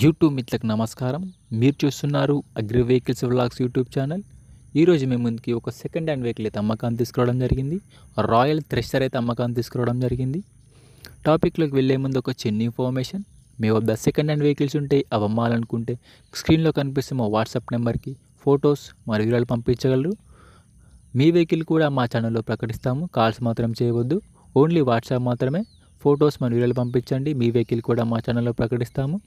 YouTube మిత్రులకు నమస్కారం మీరు చూస్తున్నారు agri vehicles vlogs YouTube channel ఈరోజు మేము ముందుకి ఒక సెకండ్ హ్యాండ్ వెహికల్ అయితే అమ్మకాన్ని తీసుకురావడం జరిగింది రాయల్ థ్రెషర్ అయితే అమ్మకాన్ని తీసుకురావడం జరిగింది టాపిక్లోకి వెళ్ళే ముందు ఒక చిన్న ఇన్ఫర్మేషన్ మీ వద్ద సెకండ్ హ్యాండ్ వెహికల్స్ ఉంటే అవి అమ్మాలనుకుంటే స్క్రీన్లో కనిపిస్తే మా వాట్సాప్ నెంబర్కి ఫొటోస్ మరియు వివరాలు పంపించగలరు మీ వెహికల్ కూడా మా ఛానల్లో ప్రకటిస్తాము కాల్స్ మాత్రం చేయవద్దు ఓన్లీ వాట్సాప్ మాత్రమే ఫొటోస్ మరియు వివరాలు పంపించండి మీ వెహికల్ కూడా మా ఛానల్లో ప్రకటిస్తాము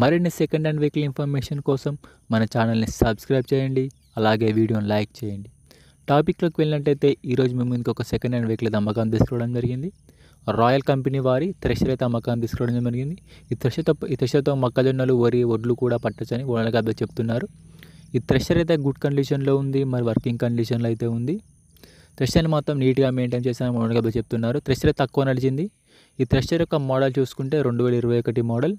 మరిన్ని సెకండ్ హ్యాండ్ వెహికల్ ఇన్ఫర్మేషన్ కోసం మన ఛానల్ని సబ్స్క్రైబ్ చేయండి అలాగే వీడియోని లైక్ చేయండి టాపిక్లోకి వెళ్ళినట్టయితే ఈరోజు మేము ఇంకొక సెకండ్ హ్యాండ్ వెహికల్ అమ్మకం తీసుకోవడం జరిగింది రాయల్ కంపెనీ వారి త్రెషర్ అయితే అమ్మకాన్ని తీసుకోవడం జరిగింది ఈ థ్రెషర్తో ఈ థ్రెషర్తో మొక్కజొన్నలు వరి ఒడ్లు కూడా పట్టచ్చని గారు చెప్తున్నారు ఈ త్రెషర్ అయితే గుడ్ కండిషన్లో ఉంది మరి వర్కింగ్ కండిషన్లో అయితే ఉంది థ్రెషర్ని మాత్రం నీట్గా మెయింటైన్ ఓనర్ గారు చెప్తున్నారు త్రెషర్ తక్కువ నడిచింది ఈ త్రెషర్ యొక్క మోడల్ చూసుకుంటే రెండు వేల ఇరవై ఒకటి మోడల్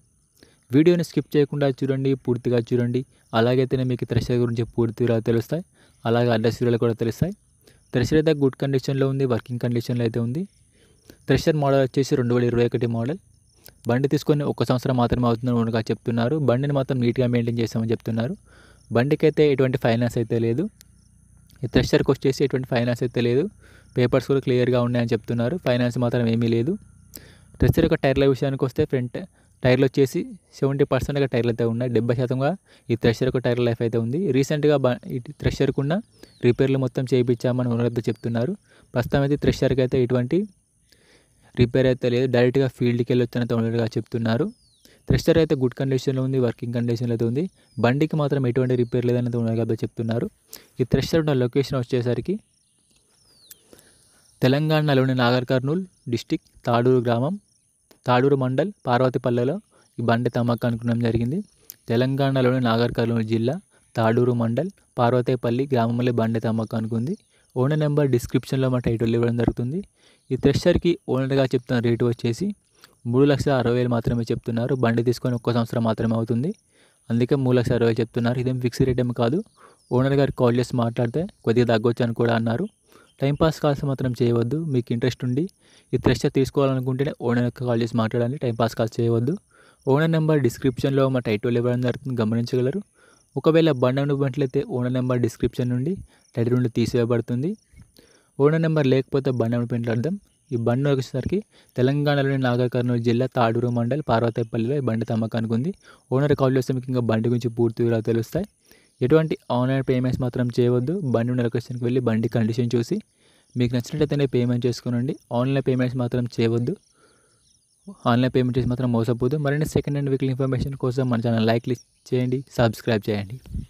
వీడియోని స్కిప్ చేయకుండా చూడండి పూర్తిగా చూడండి అలాగైతేనే మీకు తెరసీర గురించి పూర్తిగా తెలుస్తాయి అలాగే అడ్రస్ వివరాలు కూడా తెలుస్తాయి తెరసీర అయితే గుడ్ కండిషన్లో ఉంది వర్కింగ్ కండిషన్లో అయితే ఉంది త్రిశర్ మోడల్ వచ్చేసి రెండు వేల ఇరవై ఒకటి మోడల్ బండి తీసుకొని ఒక సంవత్సరం మాత్రమే అవుతుందని ఉండగా చెప్తున్నారు బండిని మాత్రం నీట్గా మెయింటైన్ చేస్తామని చెప్తున్నారు బండికి అయితే ఎటువంటి ఫైనాన్స్ అయితే లేదు ఈ థ్రెషర్కి వచ్చేసి ఎటువంటి ఫైనాన్స్ అయితే లేదు పేపర్స్ కూడా క్లియర్గా ఉన్నాయని చెప్తున్నారు ఫైనాన్స్ మాత్రం ఏమీ లేదు థ్రెషర్ యొక్క టైర్ల విషయానికి వస్తే ఫ్రంట్ టైర్లు వచ్చేసి సెవెంటీ పర్సెంట్గా టైర్లు అయితే ఉన్నాయి డెబ్బై శాతంగా ఈ త్రెషర్కు టైర్ లైఫ్ అయితే ఉంది రీసెంట్గా ఈ ఉన్న రిపేర్లు మొత్తం చేయించామని ఓనర్తో చెప్తున్నారు ప్రస్తుతం అయితే త్రెషర్కి అయితే ఎటువంటి రిపేర్ అయితే లేదు డైరెక్ట్గా ఫీల్డ్కి వెళ్ళి ఉన్నట్టుగా చెప్తున్నారు త్రెషర్ అయితే గుడ్ కండిషన్లో ఉంది వర్కింగ్ కండిషన్లో అయితే ఉంది బండికి మాత్రం ఎటువంటి రిపేర్ లేదనేది ఓనర్గా చెప్తున్నారు ఈ త్రెషర్ ఉన్న లొకేషన్ వచ్చేసరికి తెలంగాణలోని నాగర్ కర్నూల్ డిస్టిక్ తాడూరు గ్రామం తాడూరు మండల్ పార్వతిపల్లెలో ఈ బండి తమాకా అనుకున్నాం జరిగింది తెలంగాణలోని నాగర్కర్నూలు జిల్లా తాడూరు మండల్ పార్వతేపల్లి గ్రామంలో బండి తమాకా అనుకుంది ఓనర్ నెంబర్ డిస్క్రిప్షన్లో మా టైటిల్ ఇవ్వడం జరుగుతుంది ఈ థ్రెషర్కి ఓనర్గా చెప్తున్న రేటు వచ్చేసి మూడు లక్షల అరవై వేలు మాత్రమే చెప్తున్నారు బండి తీసుకొని ఒక్క సంవత్సరం మాత్రమే అవుతుంది అందుకే మూడు లక్షల అరవై చెప్తున్నారు ఇదేం ఫిక్స్ రేట్ ఏమి కాదు ఓనర్ గారికి కాల్ చేసి మాట్లాడితే కొద్దిగా తగ్గొచ్చు అని కూడా అన్నారు టైంపాస్ కాల్స్ మాత్రం చేయవద్దు మీకు ఇంట్రెస్ట్ ఉండి ఈ ప్రెషర్ తీసుకోవాలనుకుంటేనే ఓనర్ యొక్క కాల్ చేసి మాట్లాడాలి టైంపాస్ కాల్స్ చేయవద్దు ఓనర్ నెంబర్ డిస్క్రిప్షన్లో మా టైటిల్ ఇవ్వడం జరుగుతుంది గమనించగలరు ఒకవేళ బండను అనుకున్నట్లయితే ఓనర్ నెంబర్ డిస్క్రిప్షన్ నుండి టైటిల్ నుండి తీసివేయబడుతుంది ఓనర్ నెంబర్ లేకపోతే బండి అనుకున్నట్లు అర్థం ఈ బండి వచ్చేసరికి తెలంగాణలోని నాగర్ కర్నూలు జిల్లా తాడూరు మండల్ పార్వతేపల్లిలో ఈ బండి తమ్మకానికి ఉంది ఓనర్ కాల్ చేస్తే మీకు ఇంకా బండి గురించి పూర్తి వివరాలు తెలుస్తాయి ఎటువంటి ఆన్లైన్ పేమెంట్స్ మాత్రం చేయవద్దు బండి ఉన్న లొకేషన్కి వెళ్ళి బండి కండిషన్ చూసి మీకు నచ్చినట్లయితేనే పేమెంట్ చేసుకోనండి ఆన్లైన్ పేమెంట్స్ మాత్రం చేయవద్దు ఆన్లైన్ పేమెంట్ చేసి మాత్రం మోసపోదు మరిన్ని సెకండ్ హ్యాండ్ వెహికల్ ఇన్ఫర్మేషన్ కోసం మన ఛానల్ లైక్ చేయండి సబ్స్క్రైబ్ చేయండి